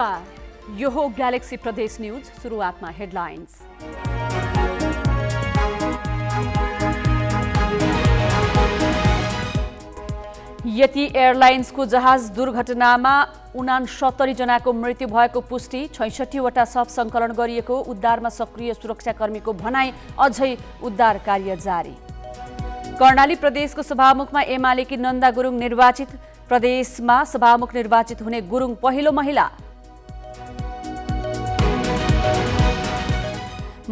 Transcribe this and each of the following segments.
नमस्कार यो हो ग्यालेक्सी प्रदेश न्युज सुरुवातमा हेडलाइन्स यति एयरलाइन्सको जहाज दुर्घटनामा उनासत्तरी जनाको मृत्यु भएको पुष्टि छैसठीवटा शव सङ्कलन गरिएको उद्धारमा सक्रिय सुरक्षाकर्मीको भनाई अझै उद्धार कार्य जारी कर्णाली प्रदेशको सभामुखमा एमालेकी नन्दा गुरुङ निर्वाचित प्रदेशमा सभामुख निर्वाचित हुने गुरुङ पहिलो महिला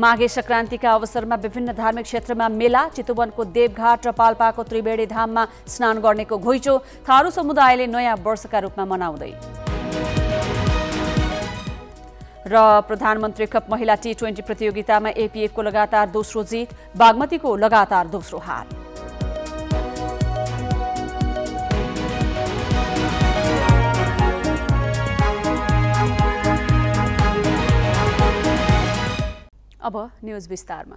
माघे सङ्क्रान्तिका अवसरमा विभिन्न धार्मिक क्षेत्रमा मेला चितुवनको देवघाट र पाल्पाको त्रिवेणी धाममा स्नान गर्नेको घुइँचो थारू समुदायले नयाँ वर्षका रूपमा मनाउँदै र प्रधानमन्त्री कप महिला टी ट्वेन्टी प्रतियोगितामा को लगातार दोस्रो जित बागमतीको लगातार दोस्रो हार अब न्युज विस्तारमा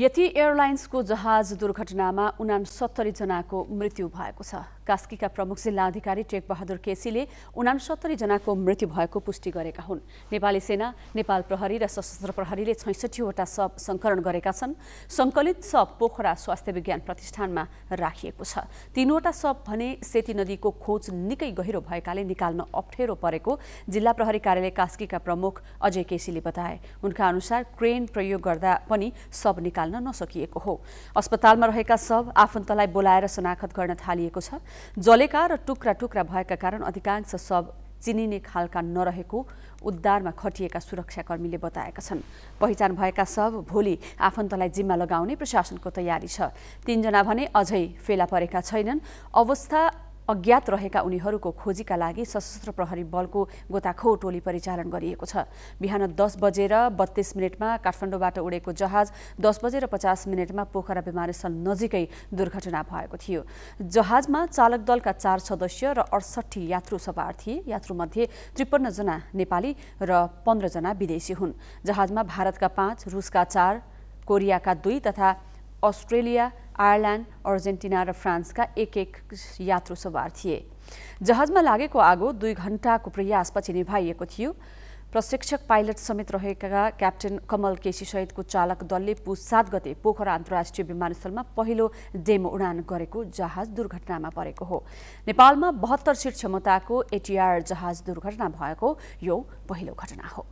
यति एयरलाइन्सको जहाज दुर्घटनामा उनासत्तरी जनाको मृत्यु भएको छ कास्कीका प्रमुख जिल्लाधिकारी टेकबहादुर केसीले उनासत्तरी जनाको मृत्यु भएको पुष्टि गरेका हुन् नेपाली सेना नेपाल प्रहरी र सशस्त्र प्रहरीले छैसठीवटा शव सङ्कलन गरेका छन् सङ्कलित शव पोखरा स्वास्थ्य विज्ञान प्रतिष्ठानमा राखिएको छ तीनवटा शव भने सेती नदीको खोज निकै गहिरो भएकाले निकाल्न अप्ठ्यारो परेको जिल्ला प्रहरी कार्यालय कास्कीका प्रमुख अजय केसीले बताए उनका अनुसार क्रेन प्रयोग गर्दा पनि शव निकाल्न नसकिएको हो अस्पतालमा रहेका शव आफन्तलाई बोलाएर शनाखत गर्न थालिएको छ जलेका र टुक्रा टुक्रा भएका कारण अधिकांश सब चिनिने खालका नरहेको उद्धारमा खटिएका सुरक्षाकर्मीले बताएका छन् पहिचान भएका सब भोलि आफन्तलाई जिम्मा लगाउने प्रशासनको तयारी छ तीनजना भने अझै फेला परेका छैनन् अवस्था अज्ञात रहेका उनीहरूको खोजीका लागि सशस्त्र प्रहरी बलको गोताखो टोली परिचालन गरिएको छ बिहान दस बजेर बत्तीस मिनटमा काठमाडौँबाट उडेको जहाज दस बजेर पचास मिनटमा पोखरा विमानस्थल नजिकै दुर्घटना भएको थियो जहाजमा चालक दलका चार सदस्य र अडसट्ठी यात्रु सवार थिए यात्रुमध्ये त्रिपन्नजना नेपाली र पन्ध्रजना विदेशी हुन् जहाजमा भारतका पाँच रुसका चार कोरियाका दुई तथा अस्ट्रेलिया आयरल्यान्ड अर्जेन्टिना र फ्रान्सका एक एक यात्रु सवार थिए जहाजमा लागेको आगो दुई घण्टाको प्रयासपछि निभाइएको थियो प्रशिक्षक पाइलट समेत रहेका क्याप्टेन कमल केसी सहितको चालक दलले पुस सात गते पोखरा अन्तर्राष्ट्रिय विमानस्थलमा पहिलो डेमो उडान गरेको जहाज दुर्घटनामा परेको हो नेपालमा बहत्तर सिट क्षमताको एटिआर जहाज दुर्घटना भएको यो पहिलो घटना हो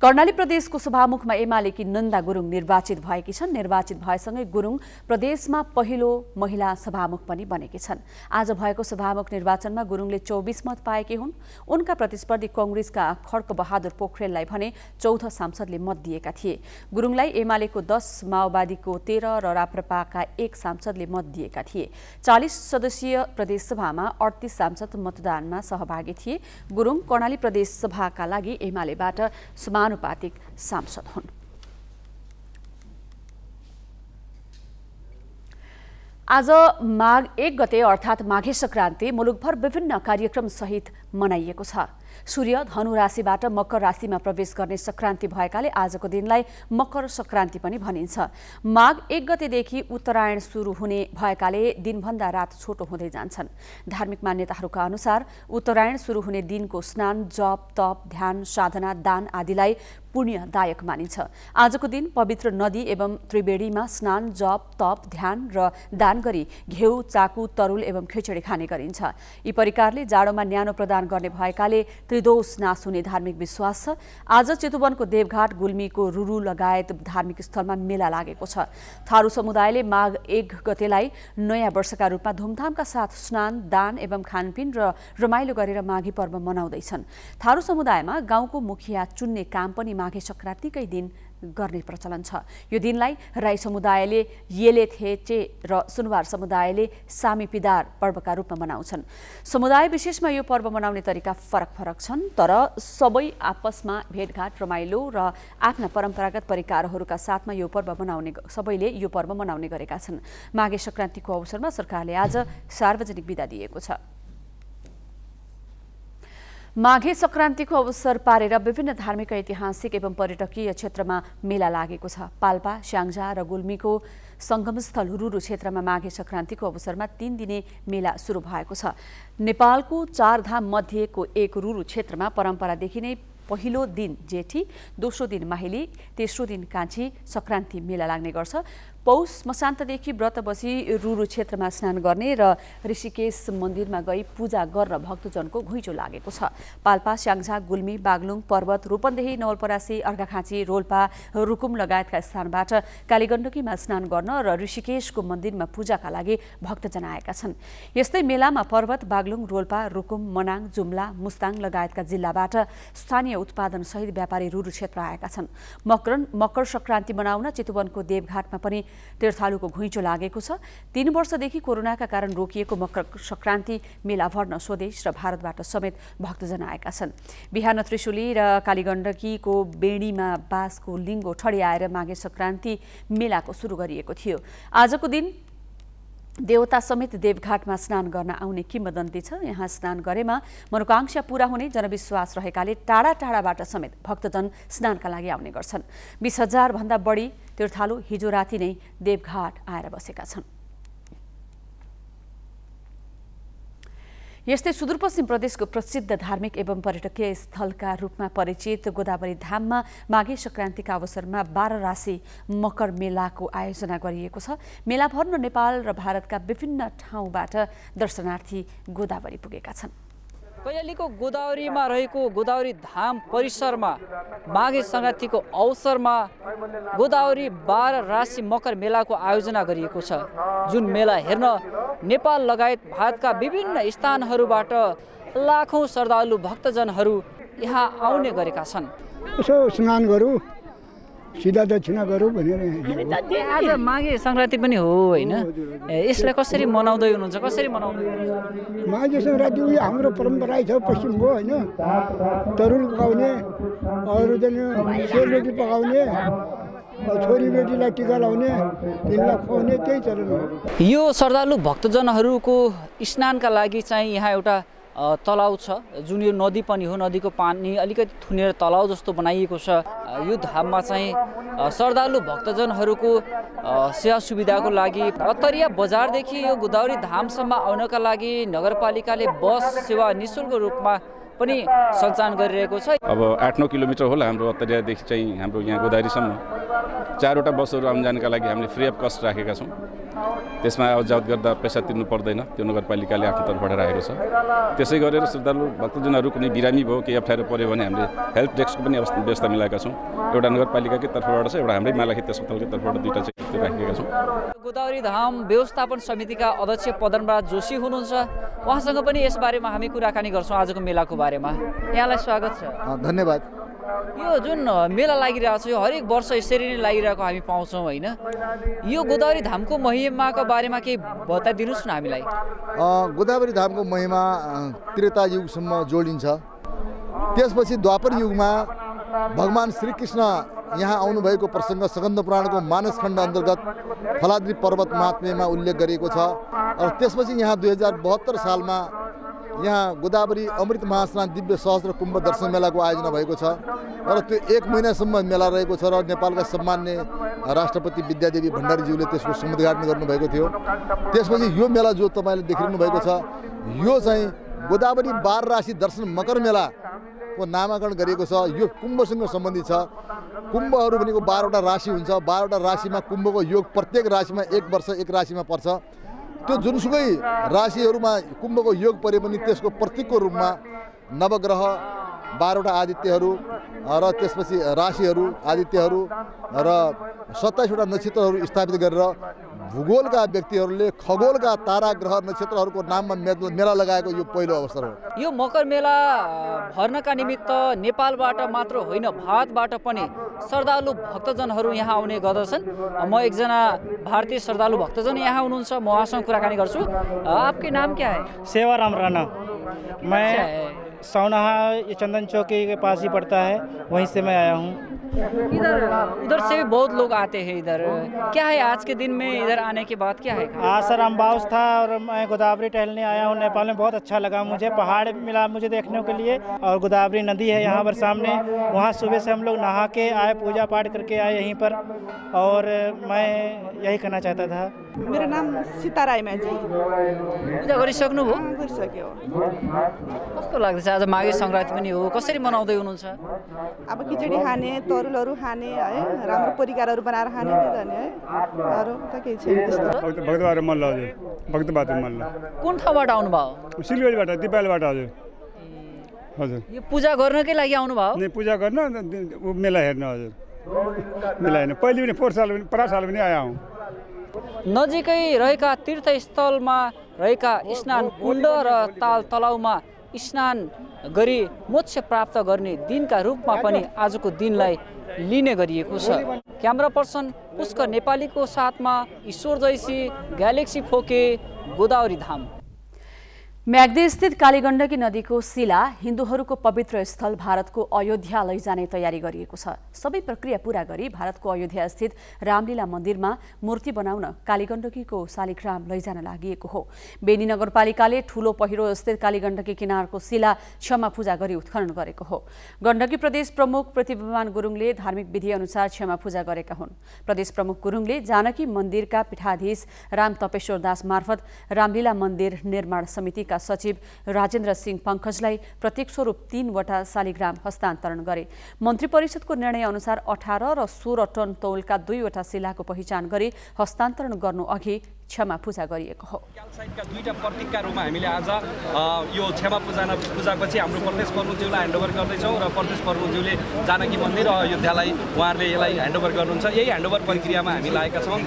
कर्णाली प्रदेशको सभामुखमा एमालेकी नन्दा गुरुङ निर्वाचित भएकी छन् निर्वाचित भएसँगै गुरुङ प्रदेशमा पहिलो महिला सभामुख पनि बनेकी छन् आज भएको सभामुख निर्वाचनमा गुरुङले चौबिस मत पाएकी हुन् उनका प्रतिस्पर्धी कङ्ग्रेसका खड्क बहादुर पोखरेललाई भने चौध सांसदले मत दिएका थिए गुरुङलाई एमालेको दस माओवादीको तेह्र र राप्रपाका एक सांसदले मत दिएका थिए चालिस सदस्यीय प्रदेशसभामा अडतिस सांसद मतदानमा सहभागी थिए गुरुङ कर्णाली प्रदेशसभाका लागि एमालेबाट समा समानुपातिक सांसद हुन् आज माघ एक गते अर्थात् माघे सङ्क्रान्ति मुलुकभर विभिन्न कार्यक्रमसहित मनाइएको छ सूर्य धनु राशिबाट मकर राशिमा प्रवेश गर्ने सङ्क्रान्ति भएकाले आजको दिनलाई मकर सङ्क्रान्ति पनि भनिन्छ माघ एक गतेदेखि उत्तरायण सुरु हुने भएकाले दिनभन्दा रात छोटो हुँदै जान्छन् धार्मिक मान्यताहरूका अनुसार उत्तरायण सुरु हुने दिनको स्नान जप तप ध्यान साधना दान आदिलाई पुण्यदायक मानिन्छ आजको दिन पवित्र नदी एवं त्रिवेणीमा स्नान जप तप ध्यान र दान गरी घेउ चाकु तरुल एवं खिचडी खाने गरिन्छ यी परिकारले जाडोमा न्यानो प्रदान गर्ने भएकाले त्रिदोष नाश हुने धार्मिक विश्वास छ आज चितुवनको देवघाट गुल्मीको रुरु लगायत धार्मिक स्थलमा मेला लागेको छ थारू समुदायले माघ एक गतेलाई नयाँ वर्षका रूपमा धुमधामका साथ स्नान दान एवं खानपिन र रमाइलो गरेर माघी पर्व मनाउँदैछन् थारू समुदायमा गाउँको मुखिया चुन्ने काम पनि माघे सङ्क्रान्तिकै दिन गर्ने प्रचलन छ यो दिनलाई राई समुदायले येले थेचे र सुनवार समुदायले सामी पिदार पर्वका रूपमा मनाउँछन् समुदाय विशेषमा यो पर्व मनाउने तरिका फरक फरक छन् तर सबै आपसमा भेटघाट रमाइलो र आफ्ना परम्परागत परिकारहरूका साथमा यो पर्व मनाउने सबैले यो पर्व मनाउने गरेका छन् माघे सङ्क्रान्तिको अवसरमा सरकारले आज सार्वजनिक विदा दिएको छ माघे सङ्क्रान्तिको अवसर पारेर विभिन्न धार्मिक ऐतिहासिक एवं पर्यटकीय क्षेत्रमा मेला लागेको छ पाल्पा स्याङ्जा र गुल्मीको सङ्गमस्थल रुरु क्षेत्रमा माघे सङ्क्रान्तिको अवसरमा तीन दिने मेला सुरु भएको छ नेपालको चारधाम मध्येको एक रुरु क्षेत्रमा परम्परादेखि नै पहिलो दिन जेठी दोस्रो दिन माहिली तेस्रो दिन कान्छी सङ्क्रान्ति मेला लाग्ने गर्छ पौष मशान्तदेखि व्रत बसी रुरु क्षेत्रमा स्नान गर्ने र ऋषिकेश मन्दिरमा गई पूजा गर्न भक्तजनको घुइँचो लागेको छ पाल्पा स्याङझा गुल्मी बागलुङ पर्वत रूपन्देही नवलपरासी अर्घाखाँची रोल्पा रुकुम लगायतका स्थानबाट कालीगण्डकीमा स्नान गर्न र ऋषिकेशको मन्दिरमा पूजाका लागि भक्तजन आएका छन् यस्तै मेलामा पर्वत बागलुङ रोल्पा रुकुम मनाङ जुम्ला मुस्ताङ लगायतका जिल्लाबाट स्थानीय उत्पादनसहित व्यापारी रुरु क्षेत्र आएका छन् मकर मकर सङ्क्रान्ति मनाउन चितुवनको देवघाटमा पनि तीर्थालुको घुइँचो लागेको छ तीन वर्षदेखि कोरोनाका कारण रोकिएको मकर सङ्क्रान्ति मेला भर्न स्वदेश र भारतबाट समेत भक्तजन आएका छन् बिहान त्रिशुली र कालीगण्डकीको बेणीमा बाँसको लिङ्गो ठडियाएर माघे सङ्क्रान्ति मेलाको सुरु गरिएको थियो आजको दिन देवता समेत देवघाटमा स्नान गर्न आउने किम्बदन्ती छ यहाँ स्नान गरेमा मनोकांक्षा पूरा हुने जनविश्वास रहेकाले टाढा टाढाबाट समेत भक्तजन स्नानका लागि आउने गर्छन् बिस हजारभन्दा बढी तीर्थालु हिजो राति नै देवघाट आएर बसेका छन् यस्तै सुदूरपश्चिम प्रदेशको प्रसिद्ध धार्मिक एवं पर्यटकीय स्थलका रूपमा परिचित गोदावरी धाममा माघे सङ्क्रान्तिका अवसरमा बाह्र राशि मकर मेलाको आयोजना गरिएको छ मेला भर्न नेपाल र भारतका विभिन्न ठाउँबाट दर्शनार्थी गोदावरी पुगेका छन् कैलालीको गोदावरीमा रहेको गोदावरी धाम परिसरमा माघे सङ्क्रान्तिको अवसरमा गोदावरी बाह्र राशि मकर मेलाको आयोजना गरिएको छ जुन मेला हेर्न नेपाल लगायत भारतका विभिन्न स्थानहरूबाट लाखौँ श्रद्धालु भक्तजनहरू यहाँ आउने गरेका छन् यसो स्नान गरौँ सिधा दक्षिणा गरौँ भनेर आज माघे सङ्क्रान्ति पनि हो होइन यसलाई कसरी मनाउँदै हुनुहुन्छ कसरी मनाउँदै माघे सङ्क्रान्ति उयो हाम्रो परम्परा छ पश्चिमको होइन तरुल पकाउने अरू चाहिँ सेलरोटी पकाउने छोरीबेटीलाई टिका लाउने तिनलाई खुवाउने त्यही चलन यो श्रद्धालु भक्तजनहरूको स्नानका लागि चाहिँ यहाँ एउटा तलाउ छ जुन यो नदी पनि हो नदीको पानी अलिकति थुनेर तलाउ जस्तो बनाइएको छ यो धाममा चाहिँ श्रद्धालु भक्तजनहरूको सेवा सुविधाको लागि अतरिया बजारदेखि यो गोदावरी धामसम्म आउनका लागि नगरपालिकाले बस सेवा नि शुल्क रूपमा पनि सञ्चालन गरिरहेको छ अब आठ नौ किलोमिटर होला हाम्रो अतरियादेखि चाहिँ हाम्रो यहाँ गोदावरीसम्म चारवटा बसहरू आउन जानका लागि हामीले फ्री अफ कस्ट राखेका छौँ त्यसमा आवत गर्दा पैसा तिर्नु पर्दैन त्यो नगरपालिकाले आफ्नो तर्फबाट राखेको छ त्यसै गरेर श्रद्धालु भक्तजनहरू कुनै बिरामी भयो केही अप्ठ्यारो पऱ्यो भने हामीले हेल्प डेस्कको पनि व्यवस्था मिलाएका छौँ एउटा नगरपालिकाकै तर्फबाट छ एउटा हाम्रै मालाखेत अस्पतालकै तर्फबाट दुईवटा चाहिँ राखेका छौँ गोदावरी धाम व्यवस्थापन समितिका अध्यक्ष पदनराज जोशी हुनुहुन्छ उहाँसँग पनि यसबारेमा हामी कुराकानी गर्छौँ आजको मेलाको बारेमा यहाँलाई स्वागत छ धन्यवाद यो जुन मेला लागिरहेको छ यो हरेक वर्ष यसरी नै लागिरहेको हामी पाउँछौँ होइन यो गोदावरी धामको महिमाको बारेमा केही बताइदिनुहोस् न हामीलाई गोदावरी धामको महिमा त्रेता युगसम्म जोडिन्छ त्यसपछि द्वापर युगमा भगवान् श्रीकृष्ण यहाँ आउनुभएको प्रसङ्ग सगन्ध पुराणको खण्ड अन्तर्गत फलाद्री पर्वत महात्म्यमा उल्लेख गरिएको छ र त्यसपछि यहाँ दुई हजार बहत्तर सालमा यहाँ गोदावरी अमृत महास्नान दिव्य सहस्र कुम्भ दर्शन मेलाको आयोजना भएको छ र त्यो एक महिनासम्म मेला रहेको छ र नेपालका सम्मान्य राष्ट्रपति विद्यादेवी भण्डारीज्यूले त्यसको समुद्घाटन गर्नुभएको थियो त्यसपछि यो मेला जो तपाईँले देखिरहनु भएको छ यो चाहिँ गोदावरी बार राशि दर्शन मकर मेला को नामाकरण गरिएको छ यो कुम्भसँग सम्बन्धित छ कुम्भहरू भनेको बाह्रवटा राशि हुन्छ बाह्रवटा राशिमा कुम्भको योग प्रत्येक राशिमा एक वर्ष एक राशिमा पर्छ त्यो जुनसुकै राशिहरूमा कुम्भको योग परे पनि त्यसको प्रतीकको रूपमा नवग्रह बाह्रवटा आदित्यहरू र त्यसपछि राशिहरू आदित्यहरू र सत्ताइसवटा नक्षत्रहरू स्थापित गरेर भूगोलका व्यक्तिहरूले खगोलका तारा ग्रह नक्षत्रहरूको नाममा मे मेला लगाएको यो पहिलो अवसर हो यो मकर मेला भर्नका निमित्त नेपालबाट मात्र होइन भारतबाट पनि श्रद्धालु भक्तजनहरू यहाँ आउने गर्दछन् म एकजना भारतीय श्रद्धालु भक्तजन यहाँ हुनुहुन्छ म उहाँसँग कुराकानी गर्छु आफ्नै नाम क्या है राम राणा सौनाहा ये चंदन चौकी के पास ही पड़ता है वहीं से मैं आया हूँ इधर इधर से भी बहुत लोग आते हैं इधर क्या है आज के दिन में इधर आने के बाद क्या है आज सर अम्बाउस था और मैं गोदावरी टहलने आया हूँ नेपाल में बहुत अच्छा लगा मुझे पहाड़ मिला मुझे देखने के लिए और गोदावरी नदी है यहाँ पर सामने वहाँ सुबह से हम लोग नहा के आए पूजा पाठ करके आए यहीं पर और मैं यही कहना चाहता था मेरो नाम सीता राई मान्छे पूजा गरिसक्नुभयो गरिसक्यो कस्तो लाग्दैछ आज माघे सङ्क्रान्ति पनि हो कसरी मनाउँदै हुनुहुन्छ अब खिचडी खाने तरुलहरू खाने है राम्रो परिकारहरू बनाएर खाने त केही छैन कुन ठाउँबाट आउनुभयो सिलगढीबाट दिपालबाट हजुर हजुर यो पूजा गर्नकै लागि आउनुभयो पूजा गर्न मेला हेर्न हजुर मेला हेर्न पहिले पनि पोहोर साल पनि परा साल पनि आयो नजिकै रहेका तीर्थस्थलमा रहेका स्नान कुण्ड र ताल तलाउमा स्नान गरी मोक्ष प्राप्त गर्ने दिनका रूपमा पनि आजको दिनलाई लिने गरिएको छ क्यामरा पर्सन पुष्कर नेपालीको साथमा ईश्वर जैसी ग्यालेक्सी फोके गोदावरी धाम म्याग्देस्थित कालीगण्डकी नदीको शिला हिन्दूहरूको पवित्र स्थल भारतको अयोध्या लैजाने तयारी गरिएको छ सबै प्रक्रिया पूरा गरी भारतको अयोध्यास्थित रामलीला मन्दिरमा मूर्ति बनाउन कालीगण्डकीको शालिग्राम लैजान लागि हो बेनी नगरपालिकाले ठूलो पहिरो स्थित कालीगण्डकी किनारको शिला क्षमा पूजा गरी उत्खनन गरेको हो गण्डकी प्रदेश प्रमुख प्रतिभमान गुरुङले धार्मिक विधि अनुसार क्षमा पूजा गरेका हुन् प्रदेश प्रमुख गुरुङले जानकी मन्दिरका पीठाधीश राम तपेश्वर दास मार्फत रामलीला मन्दिर निर्माण समितिका विभागका सचिव राजेन्द्र सिंह पङ्कजलाई प्रत्येक स्वरूप तीनवटा शालिग्राम हस्तान्तरण गरे मन्त्री परिषदको निर्णय अनुसार अठार र सोह्र टन तौलका दुईवटा शिलाको पहिचान गरी हस्तान्तरण गर्नु अघि क्षमा पूजा गरिएको हो क्यालसाइटका दुईवटा प्रतीकका रूपमा हामीले आज यो क्षमा पूजा पूजापछि हाम्रो प्रदेश प्रमुखज्यूलाई ह्यान्डओभर गर्दैछौँ र प्रदेश प्रमुखज्यूले जानकी मन्दिर र अयोध्यालाई उहाँहरूले यसलाई ह्यान्डओभर गर्नुहुन्छ यही ह्यान्डओभर प्रक्रियामा हामी लागेका छौँ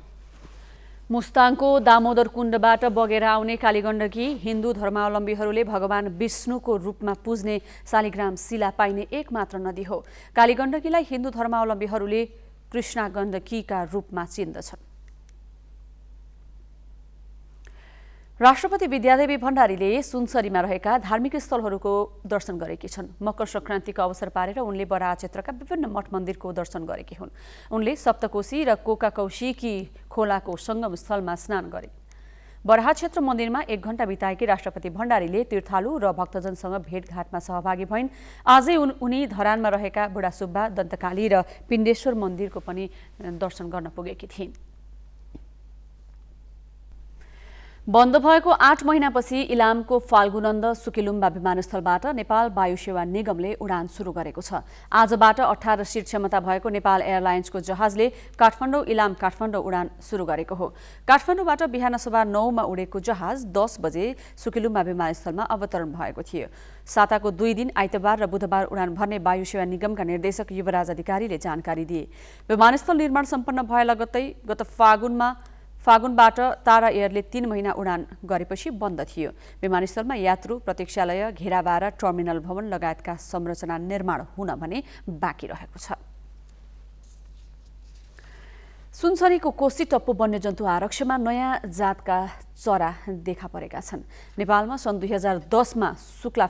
मुस्ताङको दामोदर कुण्डबाट बगेर आउने कालीगण्डकी हिन्दू धर्मावलम्बीहरूले भगवान विष्णुको रूपमा पुज्ने शालिग्राम शिला पाइने एकमात्र नदी हो कालीगण्डकीलाई हिन्दू धर्मावलम्बीहरूले कृष्णा गण्डकीका रूपमा चिन्दछन् राष्ट्रपति विद्यादेवी भण्डारीले सुनसरीमा रहेका धार्मिक स्थलहरूको दर्शन गरेकी छन् मकर सङ्क्रान्तिको अवसर पारेर उनले बरा क्षेत्रका विभिन्न मठ मन्दिरको दर्शन गरेकी हुन् उनले सप्तकोशी र कोका कौशिकी खोलाको सङ्गम स्थलमा स्नान गरे बराहा क्षेत्र मन्दिरमा एक घण्टा बिताएकी राष्ट्रपति भण्डारीले तीर्थालु र भक्तजनसँग भेटघाटमा सहभागी भइन् आजै उन उनी धरानमा रहेका बुढा सुब्बा दन्तकाली र पिण्डेश्वर मन्दिरको पनि दर्शन गर्न पुगेकी थिइन् बन्द भएको आठ महिनापछि इलामको फाल्गुनन्द सुकिलुम्बा विमानस्थलबाट नेपाल वायु सेवा निगमले उडान सुरु गरेको छ आजबाट अठार सिट क्षमता भएको नेपाल एयरलाइन्सको जहाजले काठमाडौँ इलाम काठमाडौँ उडान सुरु गरेको हो काठमाडौँबाट बिहान सभा नौमा उडेको जहाज दस बजे सुकिलुम्बा विमानस्थलमा अवतरण भएको थियो साताको दुई दिन आइतबार र बुधबार उडान भर्ने वायु सेवा निगमका निर्देशक युवराज अधिकारीले जानकारी दिए विमानस्थल निर्माण सम्पन्न भए लगत्तै गत फागुनमा फागुनबाट तारा एयरले तीन महिना उडान गरेपछि बन्द थियो विमानस्थलमा यात्रु प्रतीक्षालय घेराबार टर्मिनल भवन लगायतका संरचना निर्माण हुन भने बाँकी रहेको छ सुनसरीको कोशी टप्पु वन्यजन्तु आरक्षमा नयाँ जातका चरा देखा परेका छन् नेपालमा सन् दुई हजार दसमा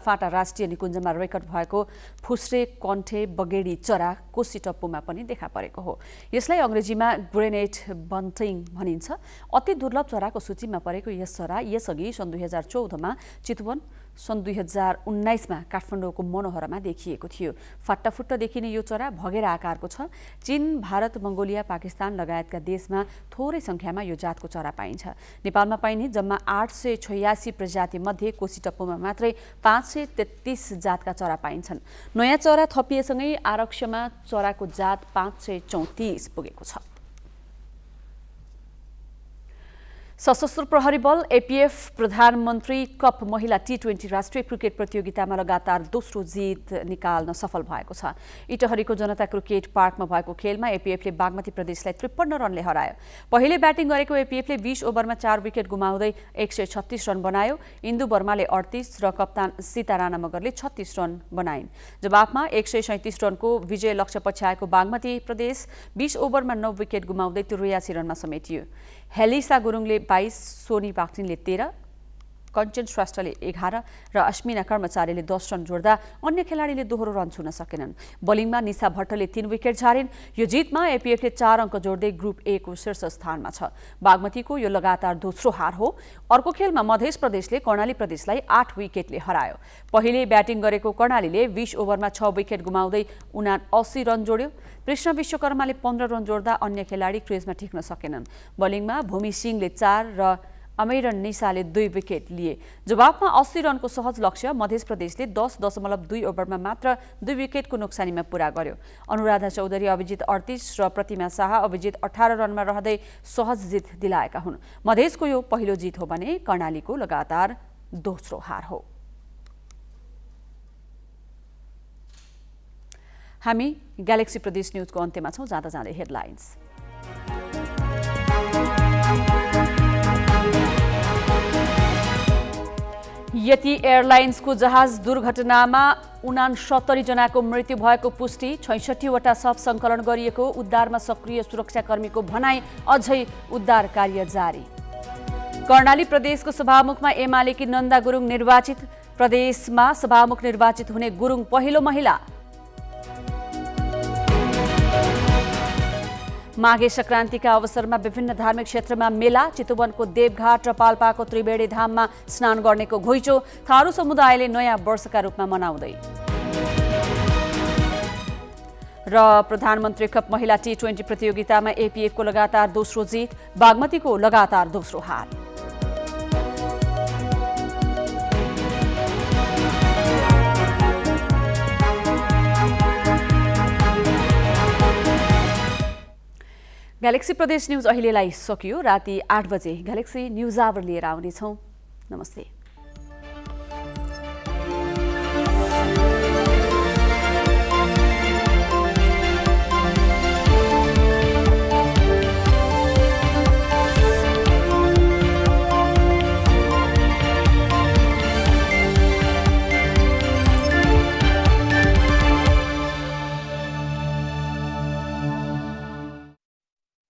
फाटा राष्ट्रिय निकुञ्जमा रेकर्ड भएको फुस्रे कण्ठे बगेडी चरा कोसी टप्पुमा पनि देखा परेको हो यसलाई अङ्ग्रेजीमा ग्रेनेट बन्टिङ भनिन्छ अति दुर्लभ चराको सूचीमा परेको यस चरा यसअघि सन् दुई हजार चौधमा चितवन सन् दुई हजार उन्नाइसमा काठमाडौँको मनोहरमा देखिएको थियो फाटाफुट्ट देखिने यो चरा भगेर आकारको छ चीन भारत मङ्गोलिया पाकिस्तान लगायतका देशमा थोरै सङ्ख्यामा यो जातको चरा पाइन्छ नेपालमा पाइने जम्मा आठ सय छयासी प्रजातिमध्ये कोशी टप्पोमा मात्रै पाँच सय तेत्तिस जातका चरा पाइन्छन् नयाँ चरा थपिएसँगै आरक्षमा चराको जात पाँच सय चौतिस पुगेको छ सशस्त्र प्रहरी बल एपिएफ प्रधानमन्त्री कप महिला टी ट्वेन्टी राष्ट्रिय क्रिकेट प्रतियोगितामा लगातार दोस्रो जित निकाल्न सफल भएको छ इटहरीको जनता क्रिकेट पार्कमा भएको खेलमा एपिएफले बागमती प्रदेशलाई त्रिपन्न रनले हरायो पहिले ब्याटिङ गरेको एपिएफले बिस ओभरमा चार विकेट गुमाउँदै एक सय छत्तिस रन बनायो इन्दु वर्माले अडतिस र कप्तान सीता राणा मगरले छत्तिस रन बनाइन् जवाफमा एक सय सैँतिस रनको विजय लक्ष्य पछ्याएको बागमती प्रदेश बिस ओभरमा नौ विकेट गुमाउँदै त्रियासी रनमा समेटियो हेलिसा गुरुङले बाइस सोनी पाक्टिनले तेह्र कञ्चन श्रेष्ठले एघार र अश्मिना कर्मचारीले दस रन जोड्दा अन्य खेलाडीले दोहोरो रन छुन सकेनन् बलिङमा निशा भट्टले तीन विकेट झारिन् यो जितमा एपिएफले चार अङ्क जोड्दै ग्रुप ए को शीर्ष स्थानमा छ बागमतीको यो लगातार दोस्रो हार हो अर्को खेलमा मध्य प्रदेशले कर्णाली प्रदेशलाई आठ विकेटले हरायो पहिले ब्याटिङ गरेको कर्णालीले बिस ओभरमा छ विकेट गुमाउँदै उना अस्सी रन जोड्यो कृष्ण विश्वकर्माले पन्ध्र रन जोड्दा अन्य खेलाडी क्रेजमा टिक्न सकेनन् बलिङमा भूमि सिंहले चार र अमेरन निसाले दुई विकेट लिए जवाफमा अस्सी रनको सहज लक्ष्य मध्य प्रदेशले दस दशमलव दुई ओभरमा मात्र दुई विकेटको नोक्सानीमा पूरा गर्यो अनुराधा चौधरी अभिजित अडतिस र प्रतिमा शाह अभिजित अठार रनमा रहँदै सहज जित दिलाएका हुन् मधेसको यो पहिलो जित हो भने कर्णालीको लगातार दोस्रो हार हो हामी ग्यालेक्सी प्रदेश न्युजको अन्त्यमा छौँ जाँदा जाँदै हेडलाइन्स यति एयरलाइन्सको जहाज दुर्घटनामा उनासत्तरी जनाको मृत्यु भएको पुष्टि छैसठीवटा शव सङ्कलन गरिएको उद्धारमा सक्रिय सुरक्षाकर्मीको भनाई अझै उद्धार कार्य जारी कर्णाली प्रदेशको सभामुखमा एमालेकी नन्दा गुरुङ निर्वाचित प्रदेशमा सभामुख निर्वाचित हुने गुरुङ पहिलो महिला माघे सङ्क्रान्तिका अवसरमा विभिन्न धार्मिक क्षेत्रमा मेला चितुवनको देवघाट र पाल्पाको त्रिवेणी धाममा स्नान गर्नेको घुइँचो थारू समुदायले नयाँ वर्षका रूपमा मनाउँदै र प्रधानमन्त्री कप महिला टी ट्वेन्टी प्रतियोगितामा को लगातार दोस्रो जित बागमतीको लगातार दोस्रो हार ग्यालेक्सी प्रदेश न्युज अहिलेलाई सकियो राति आठ बजे ग्यालेक्सी न्युज आवर लिएर आउनेछौँ नमस्ते